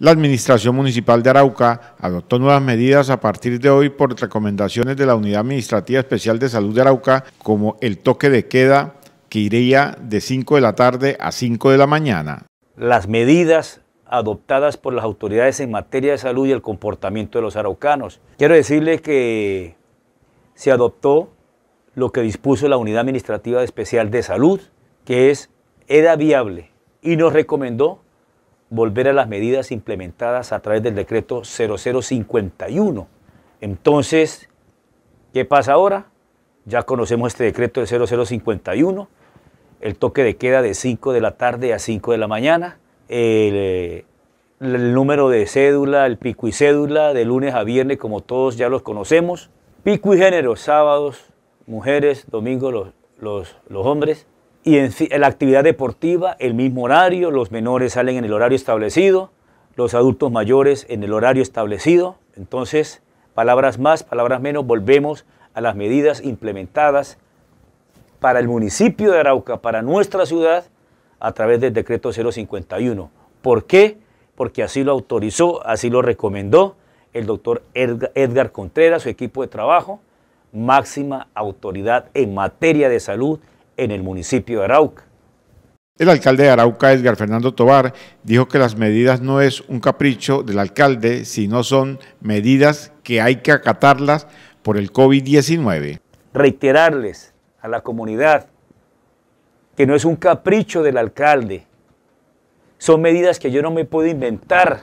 La Administración Municipal de Arauca adoptó nuevas medidas a partir de hoy por recomendaciones de la Unidad Administrativa Especial de Salud de Arauca, como el toque de queda que iría de 5 de la tarde a 5 de la mañana. Las medidas adoptadas por las autoridades en materia de salud y el comportamiento de los araucanos. Quiero decirle que se adoptó lo que dispuso la Unidad Administrativa Especial de Salud, que es era viable, y nos recomendó volver a las medidas implementadas a través del decreto 0051. Entonces, ¿qué pasa ahora? Ya conocemos este decreto de 0051, el toque de queda de 5 de la tarde a 5 de la mañana, el, número de cédula, el pico y cédula de lunes a viernes, como todos ya los conocemos, pico y género, sábados, mujeres, domingos los, los hombres, y en la actividad deportiva, el mismo horario, los menores salen en el horario establecido, los adultos mayores en el horario establecido. Entonces, palabras más, palabras menos, volvemos a las medidas implementadas para el municipio de Arauca, para nuestra ciudad, a través del decreto 051. ¿Por qué? Porque así lo autorizó, así lo recomendó el doctor Edgar Contreras, su equipo de trabajo, máxima autoridad en materia de salud en el municipio de Arauca. El alcalde de Arauca, Edgar Fernando Tobar, dijo que las medidas no es un capricho del alcalde, sino son medidas que hay que acatarlas por el COVID-19. Reiterarles a la comunidad que no es un capricho del alcalde, son medidas que yo no me puedo inventar,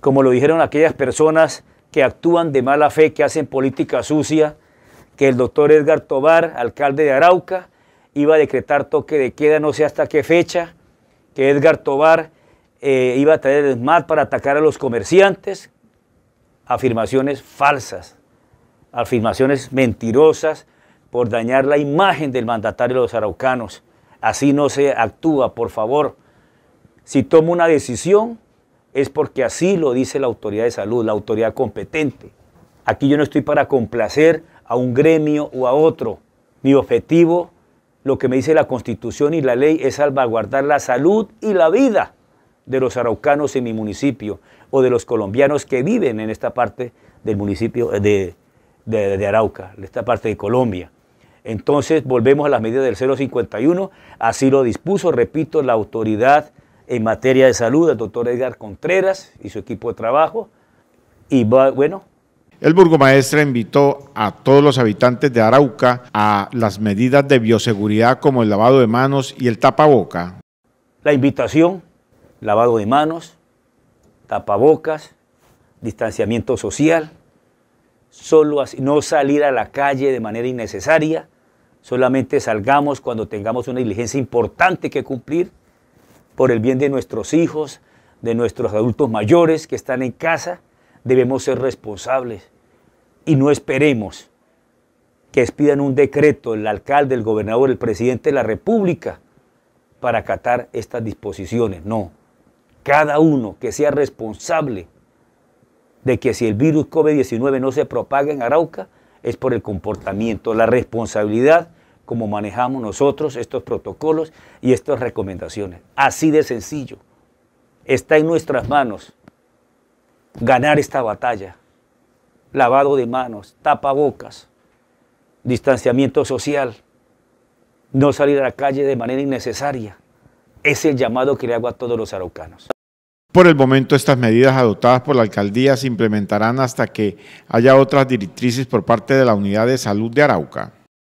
como lo dijeron aquellas personas que actúan de mala fe, que hacen política sucia que el doctor Edgar Tobar, alcalde de Arauca, iba a decretar toque de queda, no sé hasta qué fecha, que Edgar Tobar eh, iba a traer el para atacar a los comerciantes. Afirmaciones falsas, afirmaciones mentirosas por dañar la imagen del mandatario de los araucanos. Así no se actúa, por favor. Si toma una decisión es porque así lo dice la autoridad de salud, la autoridad competente. Aquí yo no estoy para complacer a un gremio o a otro. Mi objetivo, lo que me dice la Constitución y la ley, es salvaguardar la salud y la vida de los araucanos en mi municipio o de los colombianos que viven en esta parte del municipio eh, de, de, de Arauca, en esta parte de Colombia. Entonces volvemos a las medidas del 051, así lo dispuso, repito, la autoridad en materia de salud, el doctor Edgar Contreras y su equipo de trabajo. Y bueno, el burgomaestre invitó a todos los habitantes de Arauca a las medidas de bioseguridad como el lavado de manos y el tapaboca. La invitación, lavado de manos, tapabocas, distanciamiento social, solo no salir a la calle de manera innecesaria, solamente salgamos cuando tengamos una diligencia importante que cumplir por el bien de nuestros hijos, de nuestros adultos mayores que están en casa debemos ser responsables y no esperemos que expidan un decreto el alcalde, el gobernador, el presidente de la República para acatar estas disposiciones. No, cada uno que sea responsable de que si el virus COVID-19 no se propaga en Arauca, es por el comportamiento, la responsabilidad como manejamos nosotros estos protocolos y estas recomendaciones. Así de sencillo. Está en nuestras manos ganar esta batalla. Lavado de manos, tapabocas, distanciamiento social, no salir a la calle de manera innecesaria. Es el llamado que le hago a todos los araucanos. Por el momento, estas medidas adoptadas por la alcaldía se implementarán hasta que haya otras directrices por parte de la Unidad de Salud de Arauca.